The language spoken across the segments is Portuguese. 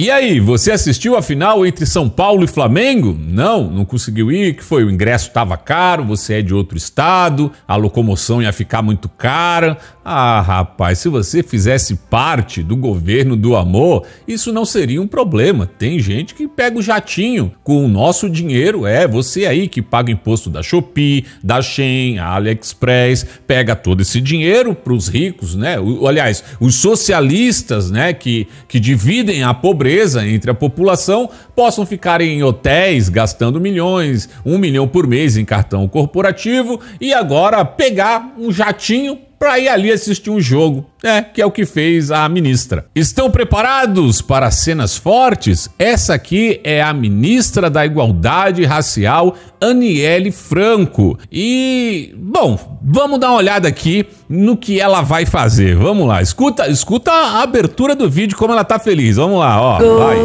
E aí, você assistiu a final entre São Paulo e Flamengo? Não, não conseguiu ir, que foi? O ingresso estava caro, você é de outro estado, a locomoção ia ficar muito cara. Ah, rapaz, se você fizesse parte do governo do amor, isso não seria um problema. Tem gente que pega o jatinho com o nosso dinheiro, é você aí que paga imposto da Shopee, da Shein, AliExpress, pega todo esse dinheiro para os ricos, né? O, aliás, os socialistas, né, que, que dividem a pobreza pobreza entre a população possam ficar em hotéis gastando milhões, um milhão por mês em cartão corporativo e agora pegar um jatinho para ir ali assistir um jogo, né? Que é o que fez a ministra. Estão preparados para cenas fortes? Essa aqui é a ministra da Igualdade Racial, Aniele Franco. E, bom, vamos dar uma olhada aqui no que ela vai fazer. Vamos lá, escuta, escuta a abertura do vídeo como ela tá feliz. Vamos lá, ó, vai.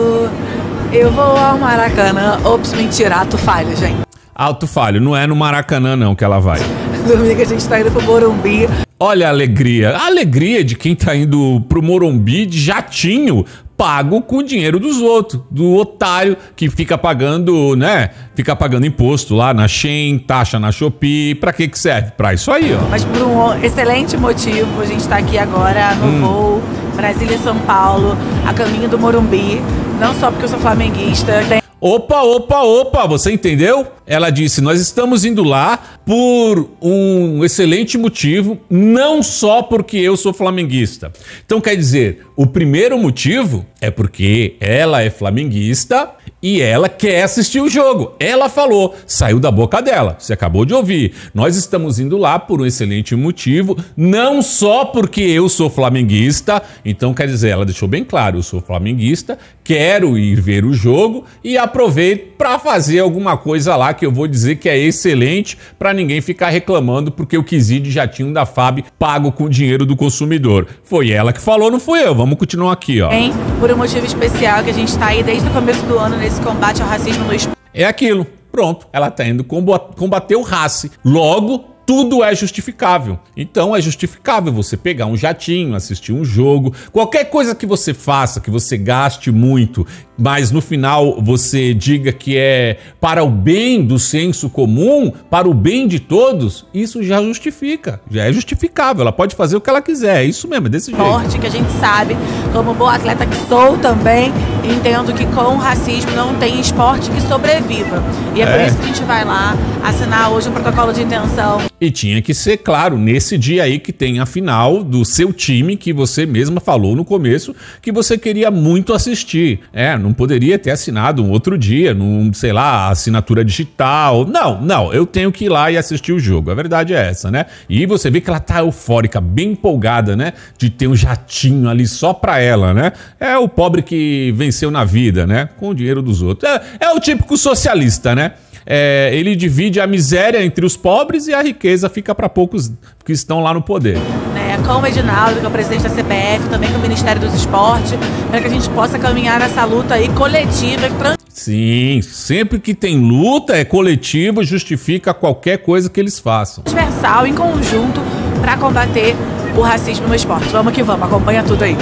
Eu vou ao Maracanã. Ops, mentira, tu falho, gente. Alto falho, não é no Maracanã não que ela vai. Domingo a gente tá indo pro Morumbi. Olha a alegria, a alegria de quem tá indo pro Morumbi de jatinho, pago com o dinheiro dos outros, do otário que fica pagando, né? Fica pagando imposto lá na Shein, taxa na Shopee. Pra que que serve? Pra isso aí, ó. Mas por um excelente motivo, a gente tá aqui agora no hum. voo Brasília São Paulo, a caminho do Morumbi. Não só porque eu sou flamenguista. Tem... Opa, opa, opa, você entendeu? Ela disse: Nós estamos indo lá por um excelente motivo, não só porque eu sou flamenguista. Então, quer dizer, o primeiro motivo é porque ela é flamenguista e ela quer assistir o jogo. Ela falou, saiu da boca dela. Você acabou de ouvir. Nós estamos indo lá por um excelente motivo, não só porque eu sou flamenguista. Então, quer dizer, ela deixou bem claro: eu sou flamenguista, quero ir ver o jogo e aproveito para fazer alguma coisa lá que eu vou dizer que é excelente para ninguém ficar reclamando porque o Kizid já tinha um da FAB pago com o dinheiro do consumidor. Foi ela que falou, não foi eu. Vamos continuar aqui, ó. Hein? Por um motivo especial que a gente está aí desde o começo do ano nesse combate ao racismo no... É aquilo. Pronto, ela está indo combater o race. Logo, tudo é justificável. Então é justificável você pegar um jatinho, assistir um jogo, qualquer coisa que você faça, que você gaste muito, mas no final você diga que é para o bem do senso comum, para o bem de todos, isso já justifica. Já é justificável. Ela pode fazer o que ela quiser. É isso mesmo, é desse jeito. Forte que a gente sabe, como boa atleta que sou também, entendo que com o racismo não tem esporte que sobreviva. E é, é, por isso que a gente vai lá assinar hoje o protocolo de intenção. E tinha que ser, claro, nesse dia aí que tem a final do seu time que você mesma falou no começo que você queria muito assistir. É, não poderia ter assinado um outro dia, num, sei lá, assinatura digital. Não, não, eu tenho que ir lá e assistir o jogo. A verdade é essa, né? E você vê que ela tá eufórica, bem empolgada, né? De ter um jatinho ali só pra ela, né? É o pobre que vem venceu na vida, né? Com o dinheiro dos outros. É, é o típico socialista, né? É, ele divide a miséria entre os pobres e a riqueza fica para poucos que estão lá no poder. É, com o Edinaldo, que é o presidente da CBF, também com o Ministério dos Esportes, para que a gente possa caminhar nessa luta aí coletiva. Sim, sempre que tem luta é coletiva, justifica qualquer coisa que eles façam. Transversal, em conjunto, para combater o racismo no esporte. Vamos que vamos, acompanha tudo aí.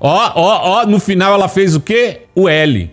Ó, ó, ó, no final ela fez o quê? O L.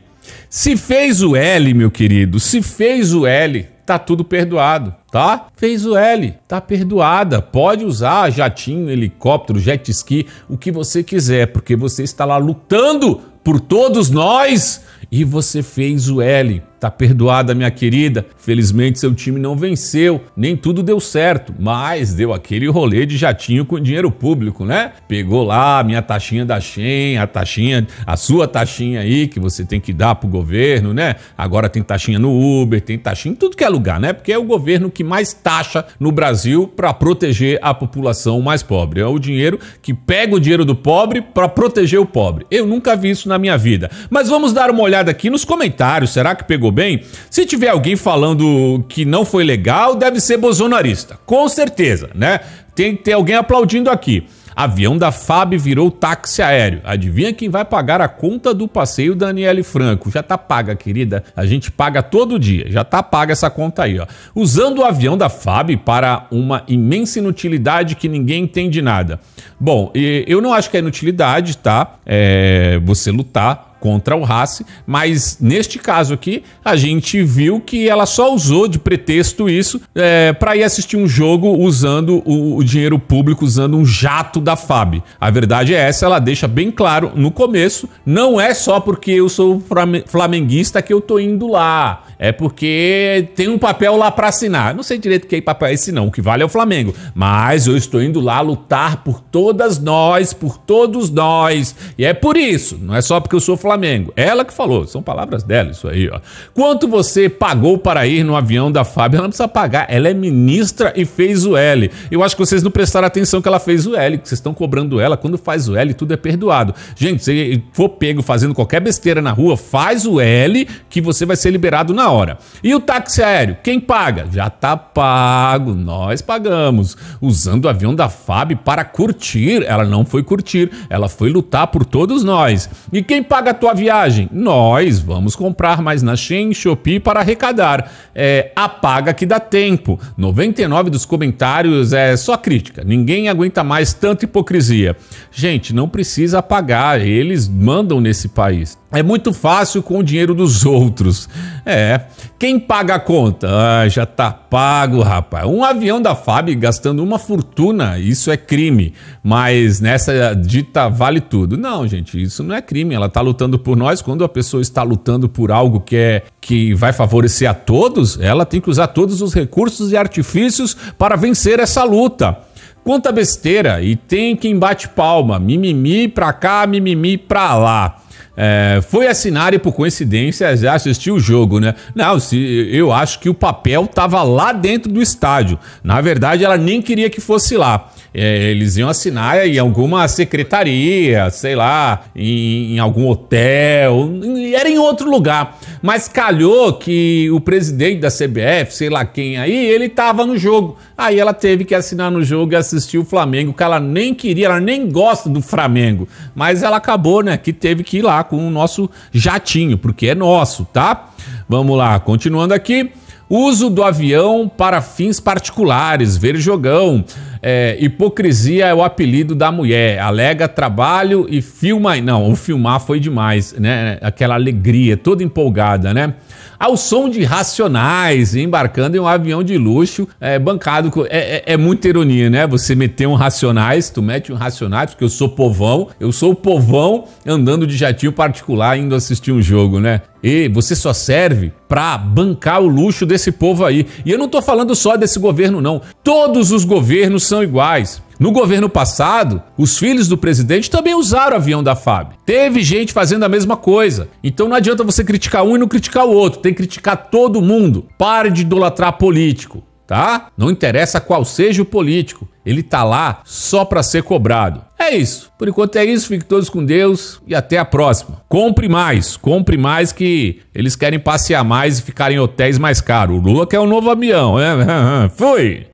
Se fez o L, meu querido, se fez o L, tá tudo perdoado, tá? Fez o L, tá perdoada. Pode usar jatinho, helicóptero, jet ski, o que você quiser, porque você está lá lutando por todos nós e você fez o L. Tá perdoada, minha querida. Felizmente seu time não venceu, nem tudo deu certo, mas deu aquele rolê de jatinho com dinheiro público, né? Pegou lá a minha taxinha da Shen, a taxinha, a sua taxinha aí que você tem que dar pro governo, né? Agora tem taxinha no Uber, tem taxinha em tudo que é lugar, né? Porque é o governo que mais taxa no Brasil para proteger a população mais pobre. É o dinheiro que pega o dinheiro do pobre para proteger o pobre. Eu nunca vi isso na minha vida. Mas vamos dar uma olhada aqui nos comentários. Será que pegou bem, se tiver alguém falando que não foi legal, deve ser bolsonarista. Com certeza, né? Tem que ter alguém aplaudindo aqui. Avião da FAB virou táxi aéreo. Adivinha quem vai pagar a conta do passeio Daniele Franco? Já tá paga, querida. A gente paga todo dia. Já tá paga essa conta aí, ó. Usando o avião da FAB para uma imensa inutilidade que ninguém entende nada. Bom, eu não acho que é inutilidade, tá? É você lutar contra o Race, mas neste caso aqui a gente viu que ela só usou de pretexto isso é, para ir assistir um jogo usando o, o, dinheiro público, usando um jato da FAB. A verdade é essa, ela deixa bem claro no começo, não é só porque eu sou flamenguista que eu tô indo lá, é porque tem um papel lá para assinar. Não sei direito que é papel é esse não, o que vale é o Flamengo, mas eu estou indo lá lutar por todas nós, por todos nós, e é por isso, não é só porque eu sou flamenguista, Flamengo. Ela que falou, são palavras dela isso aí, ó. Quanto você pagou para ir no avião da Fábio? Ela não precisa pagar, ela é ministra e fez o L. Eu acho que vocês não prestaram atenção que ela fez o L, que vocês estão cobrando ela. Quando faz o L, tudo é perdoado. Gente, se for pego fazendo qualquer besteira na rua, faz o L que você vai ser liberado na hora. E o táxi aéreo? Quem paga? Já tá pago, nós pagamos. Usando o avião da Fábio para curtir. Ela não foi curtir, ela foi lutar por todos nós. E quem paga tua viagem? Nós vamos comprar mais na Shein Shopee para arrecadar. É, apaga que dá tempo. 99 dos comentários é só crítica. Ninguém aguenta mais tanta hipocrisia. Gente, não precisa apagar. Eles mandam nesse país. É muito fácil com o dinheiro dos outros. É. Quem paga a conta? Ah, já tá pago, rapaz. Um avião da FAB gastando uma fortuna, isso é crime. Mas nessa dita vale tudo. Não, gente, isso não é crime. Ela tá lutando por nós. Quando a pessoa está lutando por algo que é que vai favorecer a todos, ela tem que usar todos os recursos e artifícios para vencer essa luta. Conta besteira e tem quem bate palma, mimimi pra cá, mimimi pra lá. É, foi assinar e por coincidência já assistiu o jogo, né? Não, se, eu acho que o papel tava lá dentro do estádio. Na verdade, ela nem queria que fosse lá. É, eles iam assinar em alguma secretaria, sei lá, em, em algum hotel, em, era em outro lugar. Mas calhou que o presidente da CBF, sei lá quem aí, ele tava no jogo. Aí ela teve que assinar no jogo e assistir o Flamengo, que ela nem queria, ela nem gosta do Flamengo. Mas ela acabou, né, que teve que ir lá com o nosso jatinho, porque é nosso, tá? Vamos lá, continuando aqui. Uso do avião para fins particulares, ver jogão é, hipocrisia é o apelido da mulher. Alega trabalho e filma. Não, o filmar foi demais, né? Aquela alegria, toda empolgada, né? Ao som de racionais, embarcando em um avião de luxo, é, bancado. Com... É, é, é, muita ironia, né? Você meter um racionais, tu mete um racionais, porque eu sou povão, eu sou o povão andando de jatinho particular indo assistir um jogo, né? E você só serve para bancar o luxo desse povo aí. E eu não estou falando só desse governo não. Todos os governos são iguais. No governo passado, os filhos do presidente também usaram o avião da FAB. Teve gente fazendo a mesma coisa. Então não adianta você criticar um e não criticar o outro. Tem que criticar todo mundo. Pare de idolatrar político tá? Não interessa qual seja o político, ele tá lá só para ser cobrado. É isso. Por enquanto é isso, fiquem todos com Deus e até a próxima. Compre mais, compre mais que eles querem passear mais e ficar em hotéis mais caros. O Lula quer um novo avião, né? Fui!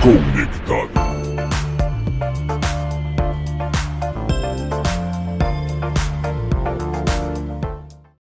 Conectado.